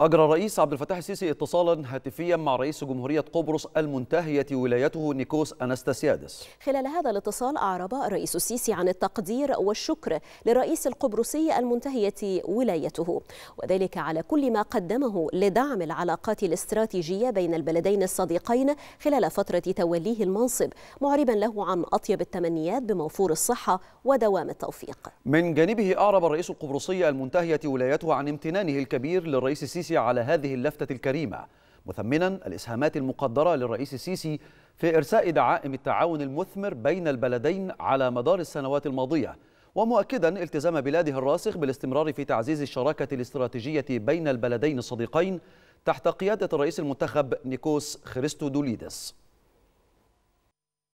أجرى الرئيس عبد الفتاح السيسي اتصالا هاتفيا مع رئيس جمهورية قبرص المنتهية ولايته نيكوس أناستاسيادس. خلال هذا الاتصال أعرب الرئيس السيسي عن التقدير والشكر للرئيس القبرصي المنتهية ولايته وذلك على كل ما قدمه لدعم العلاقات الاستراتيجية بين البلدين الصديقين خلال فترة توليه المنصب معربا له عن أطيب التمنيات بموفور الصحة ودوام التوفيق من جانبه أعرب الرئيس القبرصي المنتهية ولايته عن امتنانه الكبير للرئيس السيسي السيسي على هذه اللفتة الكريمة مثمنا الإسهامات المقدرة للرئيس السيسي في إرساء دعائم التعاون المثمر بين البلدين على مدار السنوات الماضية ومؤكدا التزام بلاده الراسخ بالاستمرار في تعزيز الشراكة الاستراتيجية بين البلدين الصديقين تحت قيادة الرئيس المنتخب نيكوس خريستو دوليدس